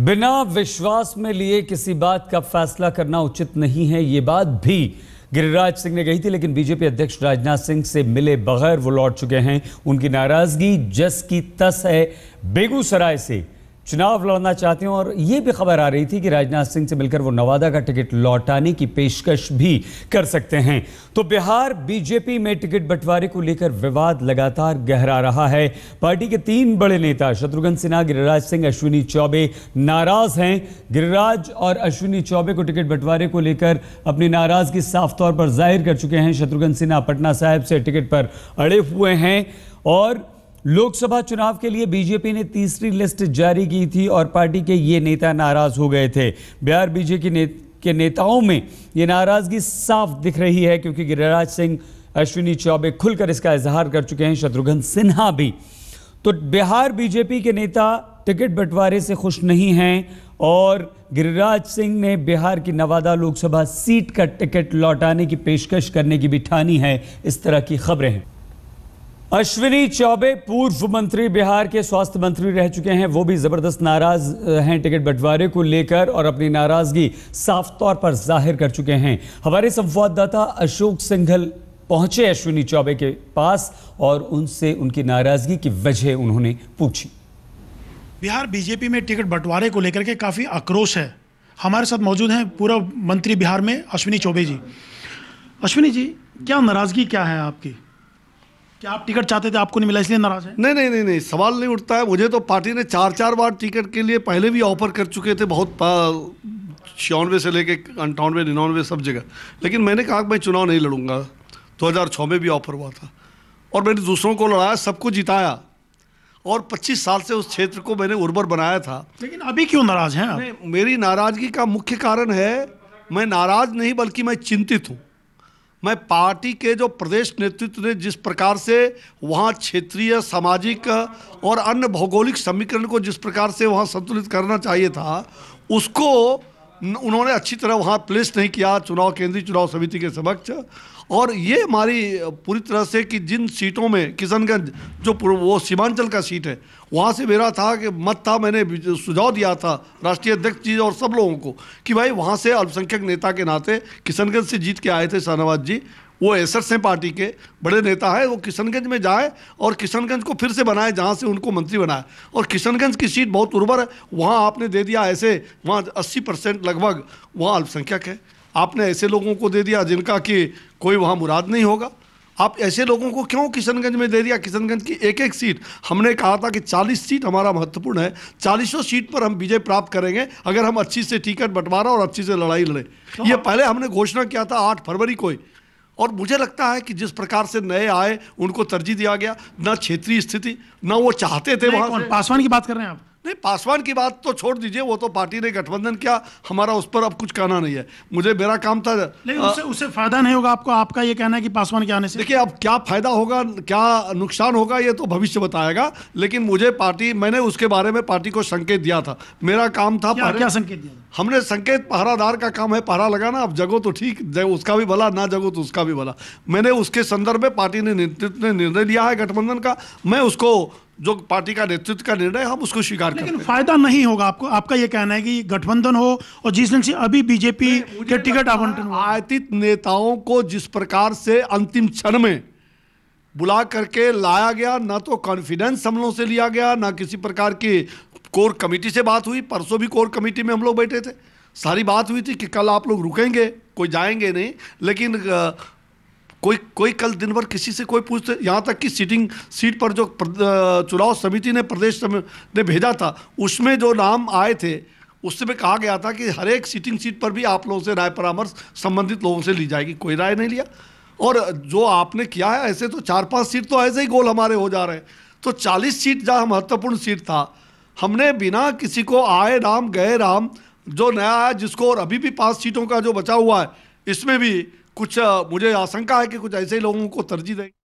बिना विश्वास में लिए किसी बात का फैसला करना उचित नहीं है ये बात भी गिरिराज सिंह ने कही थी लेकिन बीजेपी अध्यक्ष राजनाथ सिंह से मिले बगैर वो लौट चुके हैं उनकी नाराजगी जस की तस है बेगूसराय से चुनाव लड़ना चाहते हैं और ये भी खबर आ रही थी कि राजनाथ सिंह से मिलकर वो नवादा का टिकट लौटाने की पेशकश भी कर सकते हैं तो बिहार बीजेपी में टिकट बंटवारे को लेकर विवाद लगातार गहरा रहा है पार्टी के तीन बड़े नेता शत्रुघ्न सिन्हा गिरिराज सिंह अश्विनी चौबे नाराज हैं गिरिराज और अश्विनी चौबे को टिकट बंटवारे को लेकर अपनी नाराजगी साफ तौर पर जाहिर कर चुके हैं शत्रुघ्न सिन्हा पटना साहिब से टिकट पर अड़े हुए हैं और लोकसभा चुनाव के लिए बीजेपी ने तीसरी लिस्ट जारी की थी और पार्टी के ये नेता नाराज हो गए थे बिहार बीजेपी ने, के नेताओं में ये नाराजगी साफ दिख रही है क्योंकि गिरिराज सिंह अश्विनी चौबे खुलकर इसका इजहार कर चुके हैं शत्रुघ्न सिन्हा भी तो बिहार बीजेपी के नेता टिकट बंटवारे से खुश नहीं हैं और गिरिराज सिंह ने बिहार की नवादा लोकसभा सीट का टिकट लौटाने की पेशकश करने की भी ठानी है इस तरह की खबरें हैं अश्विनी चौबे पूर्व मंत्री बिहार के स्वास्थ्य मंत्री रह चुके हैं वो भी ज़बरदस्त नाराज़ हैं टिकट बंटवारे को लेकर और अपनी नाराज़गी साफ तौर पर जाहिर कर चुके हैं हमारे संवाददाता अशोक सिंघल पहुंचे अश्विनी चौबे के पास और उनसे उनकी नाराज़गी की वजह उन्होंने पूछी बिहार बीजेपी में टिकट बंटवारे को लेकर के काफ़ी आक्रोश है हमारे साथ मौजूद हैं पूर्व मंत्री बिहार में अश्विनी चौबे जी अश्विनी जी क्या नाराज़गी क्या है आपकी क्या आप टिकट चाहते थे आपको नहीं मिला इसलिए नाराज है नहीं नहीं नहीं नहीं सवाल नहीं उठता है मुझे तो पार्टी ने चार चार बार टिकट के लिए पहले भी ऑफर कर चुके थे बहुत छियानवे से लेके अंठानवे निन्यानवे सब जगह लेकिन मैंने कहा मैं चुनाव नहीं लड़ूंगा दो छः में भी ऑफर हुआ था और मैंने दूसरों को लड़ाया सबको जिताया और 25 साल से उस क्षेत्र को मैंने उर्वर बनाया था लेकिन अभी क्यों नाराज़ हैं आप? मेरी नाराज़गी का मुख्य कारण है मैं नाराज़ नहीं बल्कि मैं चिंतित हूँ मैं पार्टी के जो प्रदेश नेतृत्व ने जिस प्रकार से वहाँ क्षेत्रीय सामाजिक और अन्य भौगोलिक समीकरण को जिस प्रकार से वहाँ संतुलित करना चाहिए था उसको उन्होंने अच्छी तरह वहाँ प्लेस नहीं किया चुनाव केंद्रीय चुनाव समिति के समक्ष और ये हमारी पूरी तरह से कि जिन सीटों में किशनगंज जो वो सीमांचल का सीट है वहाँ से मेरा था कि मत था मैंने सुझाव दिया था राष्ट्रीय अध्यक्ष जी और सब लोगों को कि भाई वहाँ से अल्पसंख्यक नेता के नाते किशनगंज से जीत के आए थे शाहनवाज जी वो एस हैं पार्टी के बड़े नेता है वो किशनगंज में जाए और किशनगंज को फिर से बनाए जहाँ से उनको मंत्री बनाए और किशनगंज की सीट बहुत उर्वर है वहाँ आपने दे दिया ऐसे वहाँ अस्सी परसेंट लगभग वहाँ अल्पसंख्यक है आपने ऐसे लोगों को दे दिया जिनका कि कोई वहाँ मुराद नहीं होगा आप ऐसे लोगों को क्यों किशनगंज में दे दिया किशनगंज की एक एक सीट हमने कहा था कि 40 सीट हमारा महत्वपूर्ण है चालीसों सीट पर हम विजय प्राप्त करेंगे अगर हम अच्छी से टिकट बंटवारा और अच्छी से लड़ाई लड़ें तो ये पहले हमने घोषणा किया था आठ फरवरी को ही और मुझे लगता है कि जिस प्रकार से नए आए उनको तरजीह दिया गया ना क्षेत्रीय स्थिति ना वो चाहते थे वहां पासवान की बात कर रहे हैं आप नहीं पासवान की बात तो छोड़ दीजिए वो तो पार्टी ने गठबंधन किया हमारा उस पर अब कुछ कहना नहीं है मुझे मेरा काम था नहीं आ, उसे उसे फायदा नहीं होगा आपको आपका ये कहना है कि पासवान के आने से देखिए अब क्या फायदा होगा क्या नुकसान होगा ये तो भविष्य बताएगा लेकिन मुझे पार्टी मैंने उसके बारे में पार्टी को संकेत दिया था मेरा काम था क्या, क्या संकेत दिया हमने संकेत पहरादार का काम है पहरा लगाना अब जगो तो ठीक उसका भी भला ना जगो तो उसका भी भला मैंने उसके संदर्भ में पार्टी ने नेतृत्व ने निर्णय लिया है गठबंधन का मैं उसको जो पार्टी का नेतृत्व का निर्णय हम उसको स्वीकार लेकिन फायदा नहीं होगा आपको आपका ये कहना है कि गठबंधन हो और जिस दिन से अभी बीजेपी के टिकट आवंटन आयतित नेताओं को जिस प्रकार से अंतिम क्षण में बुला करके लाया गया ना तो कॉन्फिडेंस हम लोगों से लिया गया ना किसी प्रकार की कोर कमेटी से बात हुई परसों भी कोर कमेटी में हम लोग बैठे थे सारी बात हुई थी कि कल आप लोग रुकेंगे कोई जाएंगे नहीं लेकिन कोई कोई कल दिन भर किसी से कोई पूछते यहाँ तक कि सीटिंग सीट पर जो चुनाव समिति ने प्रदेश ने भेजा था उसमें जो नाम आए थे उसमें कहा गया था कि हर एक सीटिंग सीट पर भी आप लोगों से राय परामर्श संबंधित लोगों से ली जाएगी कोई राय नहीं लिया और जो आपने किया है ऐसे तो चार पांच सीट तो ऐसे ही गोल हमारे हो जा रहे हैं तो चालीस सीट जहाँ महत्वपूर्ण सीट था हमने बिना किसी को आए राम गए राम जो नया आया जिसको और अभी भी पाँच सीटों का जो बचा हुआ है इसमें भी कुछ मुझे आशंका है कि कुछ ऐसे लोगों को तरजीह दें